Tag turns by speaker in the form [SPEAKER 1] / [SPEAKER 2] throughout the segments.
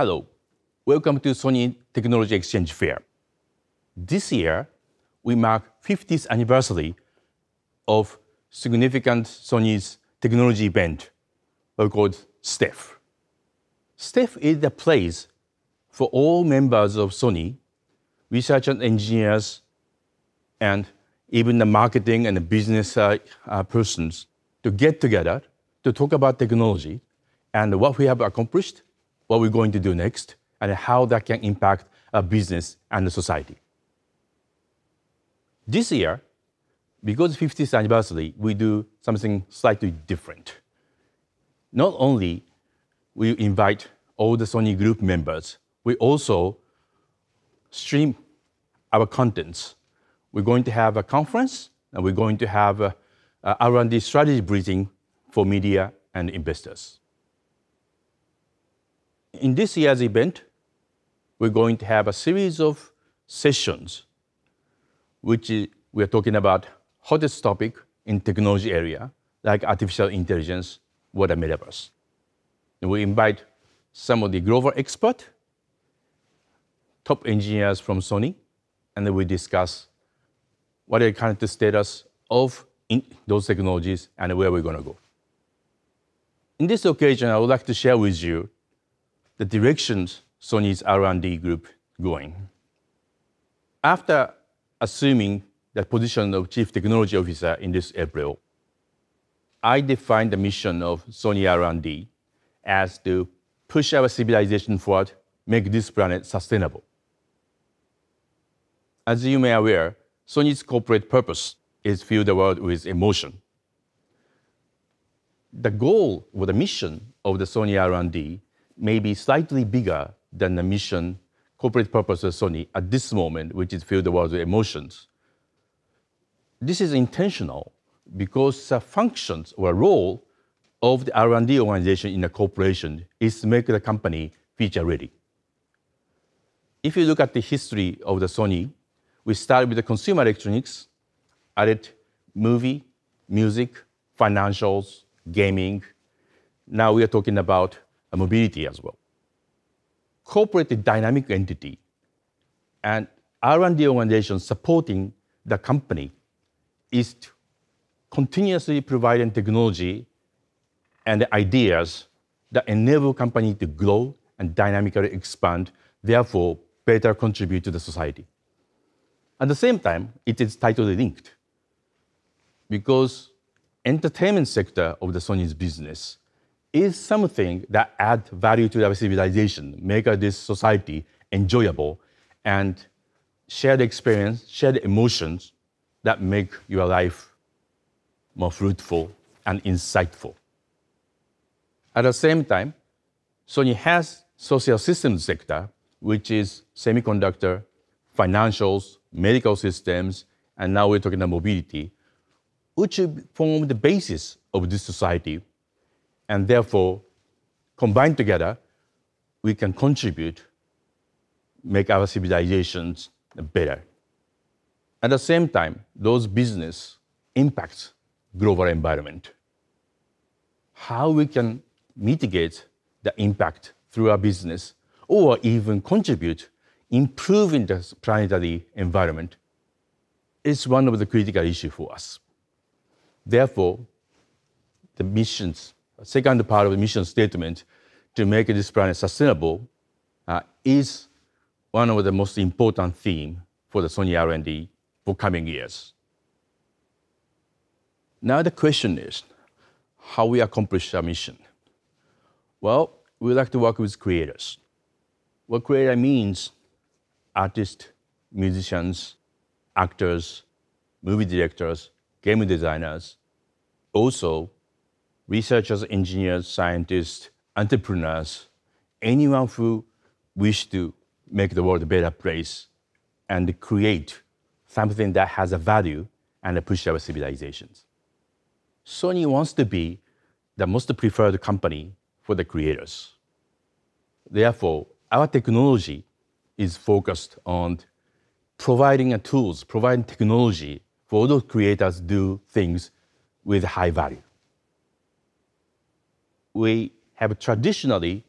[SPEAKER 1] Hello, welcome to Sony Technology Exchange Fair. This year, we mark 50th anniversary of significant Sony's technology event called STEF. STEF is a place for all members of Sony, research and engineers, and even the marketing and the business uh, uh, persons to get together to talk about technology and what we have accomplished what we're going to do next and how that can impact a business and the society. This year, because 50th anniversary, we do something slightly different. Not only we invite all the Sony Group members, we also stream our contents. We're going to have a conference, and we're going to have a, a R&D strategy briefing for media and investors in this year's event, we're going to have a series of sessions, which we're talking about hottest topic in technology area, like artificial intelligence, what the metaverse. We invite some of the global expert, top engineers from Sony, and then we discuss what are the current status of those technologies and where we're going to go. In this occasion, I would like to share with you the directions Sony's R&D group going. After assuming the position of Chief Technology Officer in this April, I defined the mission of Sony R&D as to push our civilization forward, make this planet sustainable. As you may aware, Sony's corporate purpose is fill the world with emotion. The goal or the mission of the Sony R&D may be slightly bigger than the mission corporate purpose of Sony at this moment, which is filled with emotions. This is intentional because the functions or role of the R&D organization in a corporation is to make the company feature ready. If you look at the history of the Sony, we started with the consumer electronics, added movie, music, financials, gaming. Now we are talking about mobility as well. Corporate dynamic entity and R&D organization supporting the company is to continuously providing technology and ideas that enable company to grow and dynamically expand, therefore better contribute to the society. At the same time, it is tightly linked because entertainment sector of the Sony's business is something that adds value to our civilization, make this society enjoyable, and share the experience, share the emotions that make your life more fruitful and insightful. At the same time, Sony has social systems sector, which is semiconductor, financials, medical systems, and now we're talking about mobility, which form the basis of this society and therefore, combined together, we can contribute, make our civilizations better. At the same time, those business impacts global environment. How we can mitigate the impact through our business or even contribute improving the planetary environment is one of the critical issues for us. Therefore, the missions second part of the mission statement to make this planet sustainable uh, is one of the most important themes for the Sony R&D for coming years. Now the question is how we accomplish our mission. Well, we like to work with creators. What creator means artists, musicians, actors, movie directors, game designers, also researchers, engineers, scientists, entrepreneurs, anyone who wish to make the world a better place and create something that has a value and push our civilizations. Sony wants to be the most preferred company for the creators. Therefore, our technology is focused on providing tools, providing technology for those creators to do things with high value we have traditionally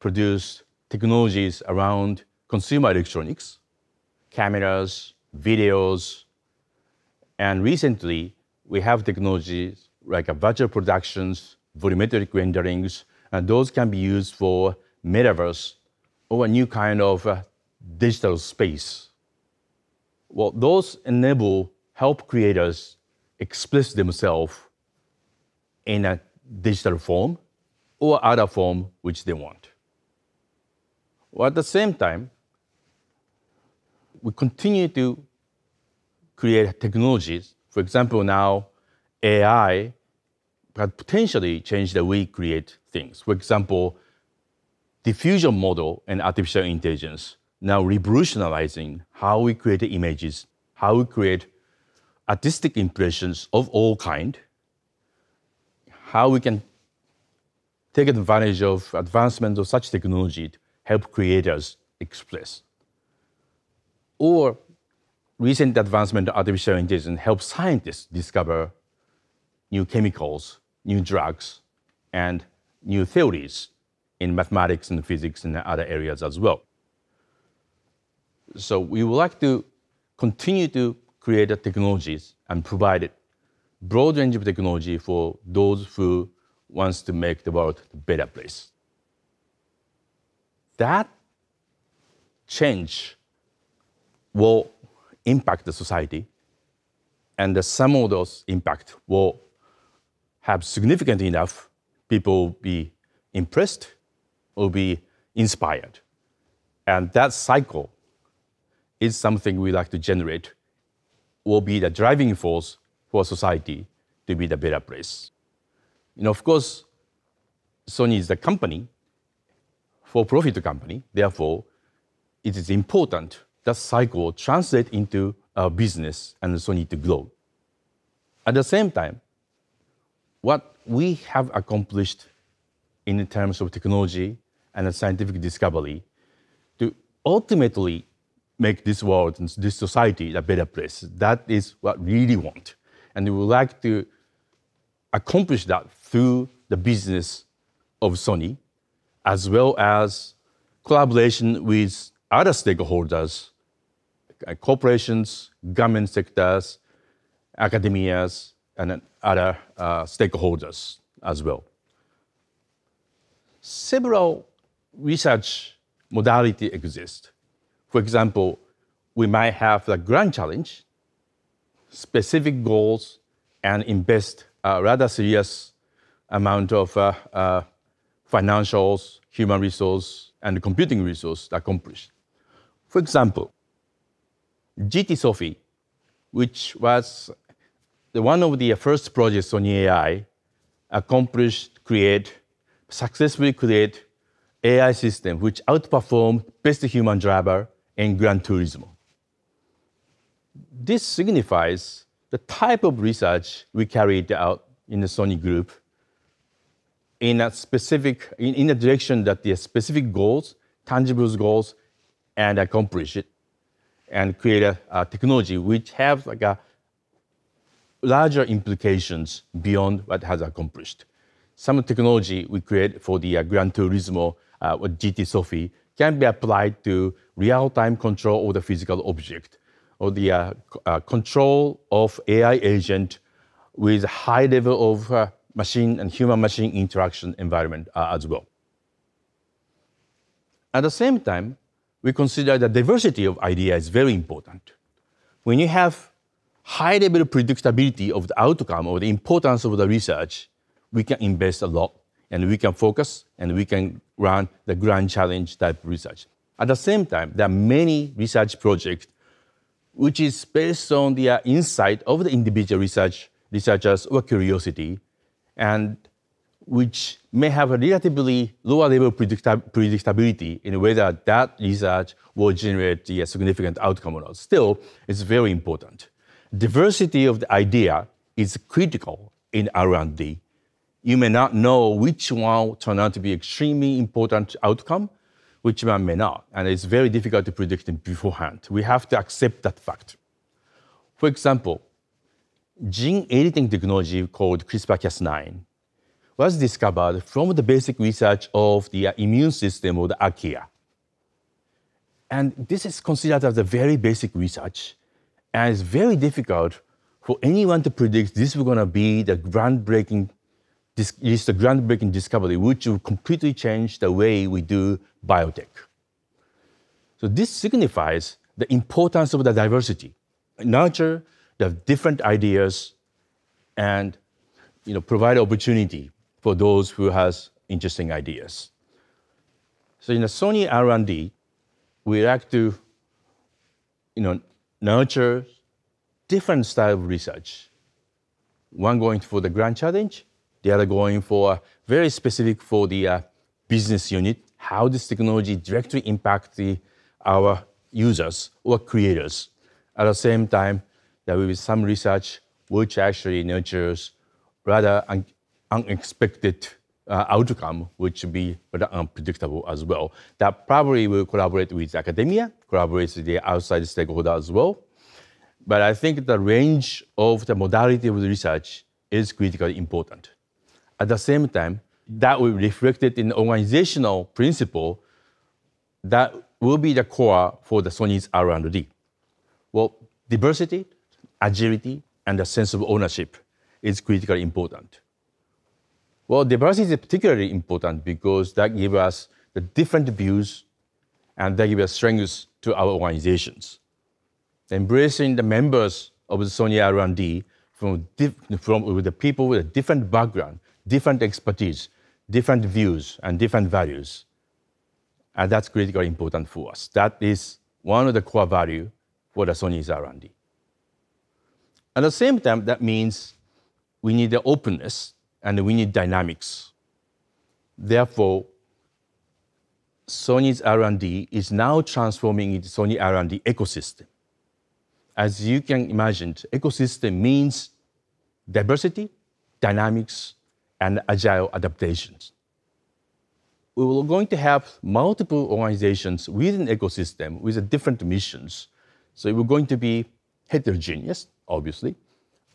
[SPEAKER 1] produced technologies around consumer electronics, cameras, videos, and recently we have technologies like virtual productions, volumetric renderings, and those can be used for metaverse or a new kind of uh, digital space. Well, those enable help creators express themselves in a digital form or other form which they want. Well, at the same time, we continue to create technologies. For example, now AI can potentially change the way we create things. For example, diffusion model and artificial intelligence now revolutionizing how we create images, how we create artistic impressions of all kind, how we can take advantage of advancements of such technology to help creators express. Or recent advancement of artificial intelligence helps scientists discover new chemicals, new drugs, and new theories in mathematics and physics and other areas as well. So we would like to continue to create the technologies and provide it broad range of technology for those who wants to make the world a better place. That change will impact the society, and some of those impact will have significant enough people will be impressed will be inspired. And that cycle is something we like to generate, will be the driving force for society to be the better place. You know, of course, Sony is a company, for-profit company. Therefore, it is important that cycle translate into our business and Sony to grow. At the same time, what we have accomplished in terms of technology and scientific discovery to ultimately make this world and this society a better place. That is what we really want and we would like to accomplish that through the business of Sony, as well as collaboration with other stakeholders, uh, corporations, government sectors, academias, and other uh, stakeholders as well. Several research modality exist. For example, we might have the grand challenge, specific goals and invest a rather serious amount of uh, uh, financials, human resource, and computing resource accomplish. For example, GT Sophie, which was the, one of the first projects on AI, accomplished, create, successfully create AI system which outperformed best human driver in Gran Turismo. This signifies the type of research we carried out in the Sony group in a specific, in, in a direction that the specific goals, tangible goals, and accomplish it, and create a, a technology which have like a larger implications beyond what has accomplished. Some technology we create for the uh, Gran Turismo uh, or GT Sophie can be applied to real-time control of the physical object or the uh, uh, control of AI agent with high level of uh, machine and human-machine interaction environment uh, as well. At the same time, we consider the diversity of idea is very important. When you have high level predictability of the outcome or the importance of the research, we can invest a lot and we can focus and we can run the grand challenge type research. At the same time, there are many research projects which is based on the uh, insight of the individual research, researchers or curiosity, and which may have a relatively lower level predictability in whether that research will generate a uh, significant outcome or not. Still, it's very important. Diversity of the idea is critical in R&D. You may not know which one will turn out to be extremely important outcome which man may not, and it's very difficult to predict it beforehand. We have to accept that fact. For example, gene editing technology called CRISPR-Cas9 was discovered from the basic research of the immune system of the archaea. And this is considered as a very basic research, and it's very difficult for anyone to predict this is going to be the groundbreaking this is a groundbreaking discovery which will completely change the way we do biotech. So this signifies the importance of the diversity, nurture the different ideas, and you know, provide opportunity for those who has interesting ideas. So in the Sony R&D, we like to you know, nurture different style of research. One going for the grand challenge, they are going for uh, very specific for the uh, business unit, how this technology directly impact the, our users or creators. At the same time, there will be some research which actually nurtures rather un unexpected uh, outcome, which will be rather unpredictable as well. That probably will collaborate with academia, collaborate with the outside stakeholder as well. But I think the range of the modality of the research is critically important. At the same time, that will reflect reflected in organizational principle that will be the core for the Sony's R&D. Well, diversity, agility, and a sense of ownership is critically important. Well, diversity is particularly important because that gives us the different views and that gives us strengths to our organizations. Embracing the members of the Sony R&D from, from the people with a different background different expertise, different views, and different values. And that's critically important for us. That is one of the core value for the Sony's R&D. At the same time, that means we need the openness and we need dynamics. Therefore, Sony's R&D is now transforming into Sony R&D ecosystem. As you can imagine, ecosystem means diversity, dynamics, and agile adaptations. We were going to have multiple organizations within ecosystem with different missions. So we're going to be heterogeneous, obviously,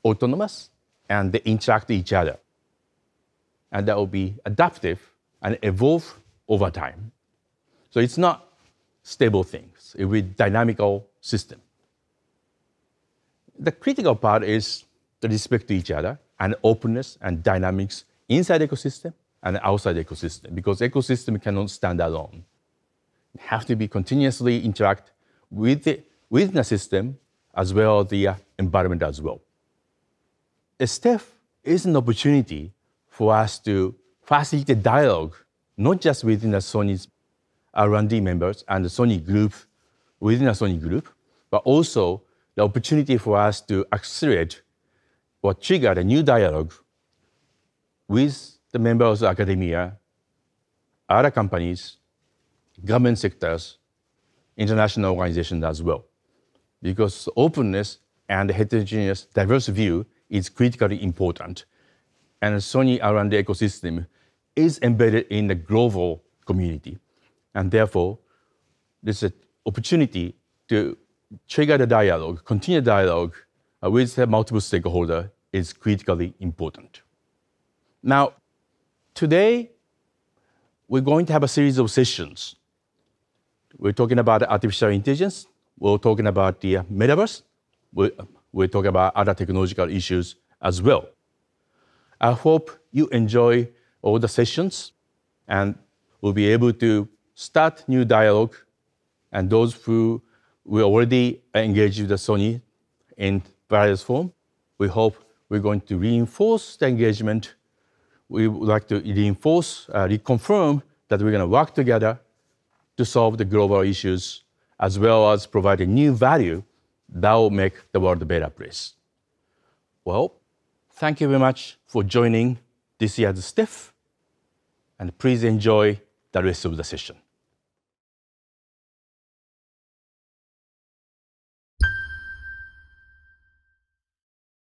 [SPEAKER 1] autonomous, and they interact each other. And that will be adaptive and evolve over time. So it's not stable things. It will be dynamical system. The critical part is the respect to each other and openness and dynamics inside ecosystem and outside ecosystem because ecosystem cannot stand alone. it have to be continuously interact with the, with the system as well as the uh, environment as well. A step is an opportunity for us to facilitate dialogue, not just within the Sony's R&D members and the Sony group, within the Sony group, but also the opportunity for us to accelerate or trigger a new dialogue with the members of academia, other companies, government sectors, international organizations as well. Because openness and heterogeneous diverse view is critically important. And Sony R&D ecosystem is embedded in the global community. And therefore, this an opportunity to trigger the dialogue, continue dialogue uh, with multiple stakeholders is critically important. Now, today, we're going to have a series of sessions. We're talking about artificial intelligence, we're talking about the metaverse, we're, we're talking about other technological issues as well. I hope you enjoy all the sessions and will be able to start new dialogue and those who we already engaged with the Sony in various form, we hope we're going to reinforce the engagement we would like to reinforce, uh, reconfirm that we're going to work together to solve the global issues as well as provide a new value that will make the world a better place. Well, thank you very much for joining this year's STEF, and please enjoy the rest of the session.